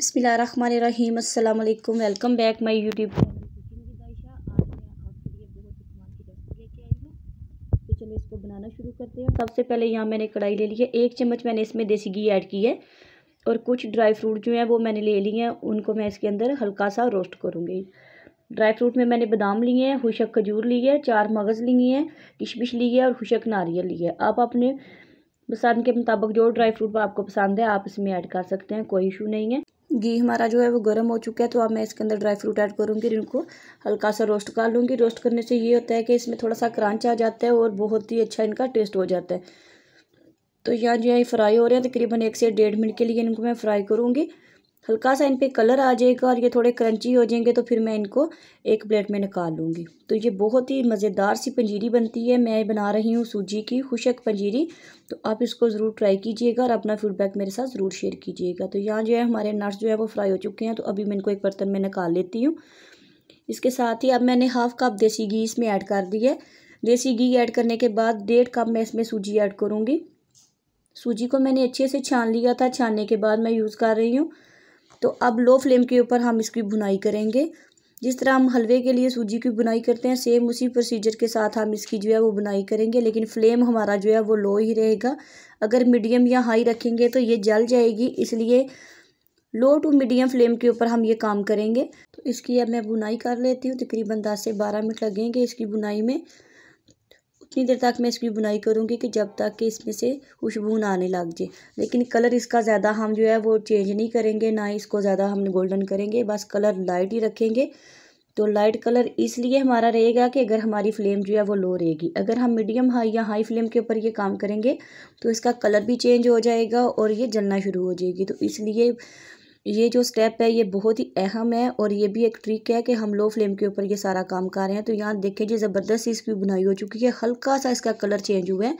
बसमीम अल्लाम welcome back my YouTube channel तो, तो चलो इसको बनाना शुरू करते हैं सबसे पहले यहाँ मैंने कढ़ाई ले ली है एक चम्मच मैंने इसमें देसी घी ऐड की है और कुछ ड्राई फ्रूट जो हैं वो मैंने ले लिए हैं उनको मैं इसके अंदर हल्का सा रोस्ट करूँगी ड्राई फ्रूट में मैंने बादाम लिए हैं हुशक खजूर ली है चार मगज़ लिए हैं किशमिश ली है और हुशक नारियल ली है आप अपने पसंद के मुताबिक जो ड्राई फ्रूट आपको पसंद है आप इसमें ऐड कर सकते हैं कोई इशू नहीं है घी हमारा जो है वो गर्म हो चुका है तो अब मैं इसके अंदर ड्राई फ्रूट ऐड करूँगी इनको हल्का सा रोस्ट कर लूँगी रोस्ट करने से ये होता है कि इसमें थोड़ा सा क्रांच आ जाता है और बहुत ही अच्छा इनका टेस्ट हो जाता है तो यहाँ जो है फ्राई हो रहे हैं तकरीबन एक से डेढ़ मिनट के लिए इनको मैं फ्राई करूँगी हल्का सा इन पर कलर आ जाएगा और ये थोड़े क्रंची हो जाएंगे तो फिर मैं इनको एक प्लेट में निकाल लूँगी तो ये बहुत ही मज़ेदार सी पंजीरी बनती है मैं बना रही हूँ सूजी की खुशक पंजीरी तो आप इसको ज़रूर ट्राई कीजिएगा और अपना फीडबैक मेरे साथ ज़रूर शेयर कीजिएगा तो यहाँ जो है हमारे नट्स जो है वो फ्राई हो चुके हैं तो अभी मैं इनको एक बर्तन में निकाल लेती हूँ इसके साथ ही अब मैंने हाफ़ कप देसी घी इसमें ऐड कर दी है देसी घी ऐड करने के बाद डेढ़ कप मैं इसमें सूजी ऐड करूँगी सूजी को मैंने अच्छे से छान लिया था छानने के बाद मैं यूज़ कर रही हूँ तो अब लो फ्लेम के ऊपर हम इसकी बुनाई करेंगे जिस तरह हम हलवे के लिए सूजी की बुनाई करते हैं सेम उसी प्रोसीजर के साथ हम इसकी जो है वो बुनाई करेंगे लेकिन फ्लेम हमारा जो है वो लो ही रहेगा अगर मीडियम या हाई रखेंगे तो ये जल जाएगी इसलिए लो टू मीडियम फ्लेम के ऊपर हम ये काम करेंगे तो इसकी अब मैं बुनाई कर लेती हूँ तकरीबन दस से बारह मिनट लगेंगे इसकी बुनाई में इतनी देर तक मैं इसकी बुनाई करूँगी कि जब तक कि इसमें से खुशबू ना आने लग जाए लेकिन कलर इसका ज़्यादा हम जो है वो चेंज नहीं करेंगे ना ही इसको ज़्यादा हम गोल्डन करेंगे बस कलर लाइट ही रखेंगे तो लाइट कलर इसलिए हमारा रहेगा कि अगर हमारी फ्लेम जो है वो लो रहेगी अगर हम मीडियम हाई या हाई फ्लेम के ऊपर ये काम करेंगे तो इसका कलर भी चेंज हो जाएगा और ये जलना शुरू हो जाएगी तो इसलिए ये जो स्टेप है ये बहुत ही अहम है और ये भी एक ट्रिक है कि हम लो फ्लेम के ऊपर ये सारा काम कर रहे हैं तो यहाँ देखें जी ज़बरदस्त सी इसकी बुनाई हो चुकी है हल्का सा इसका कलर चेंज हुआ है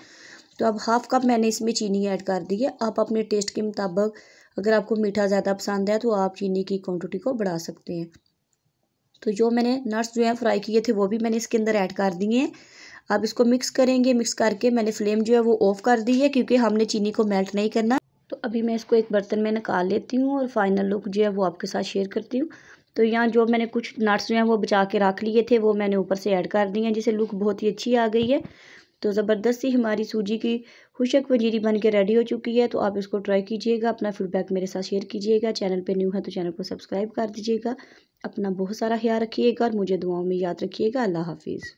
तो अब हाफ़ कप मैंने इसमें चीनी ऐड कर दी है आप अपने टेस्ट के मुताबिक अगर आपको मीठा ज़्यादा पसंद है तो आप चीनी की क्वान्टिटी को बढ़ा सकते हैं तो जो मैंने नट्स जो हैं फ्राई किए थे वो भी मैंने इसके अंदर ऐड कर दिए हैं आप इसको मिक्स करेंगे मिक्स करके मैंने फ्लेम जो है वो ऑफ़ कर दी है क्योंकि हमने चीनी को मेल्ट नहीं करना तो अभी मैं इसको एक बर्तन में निकाल लेती हूँ और फाइनल लुक जो है वो आपके साथ शेयर करती हूँ तो यहाँ जो मैंने कुछ नट्स जो हैं वो बचा के रख लिए थे वो मैंने ऊपर से ऐड कर दिए हैं जिससे लुक बहुत ही अच्छी आ गई है तो ज़बरदस्त ही हमारी सूजी की खुशक वजीरी बन के रेडी हो चुकी है तो आप इसको ट्राई कीजिएगा अपना फीडबैक मेरे साथ शेयर कीजिएगा चैनल पे न्यू है तो चैनल को सब्सक्राइब कर दीजिएगा अपना बहुत सारा ख्याल रखिएगा और मुझे दुआओं में याद रखिएगा अल्लाह हाफिज़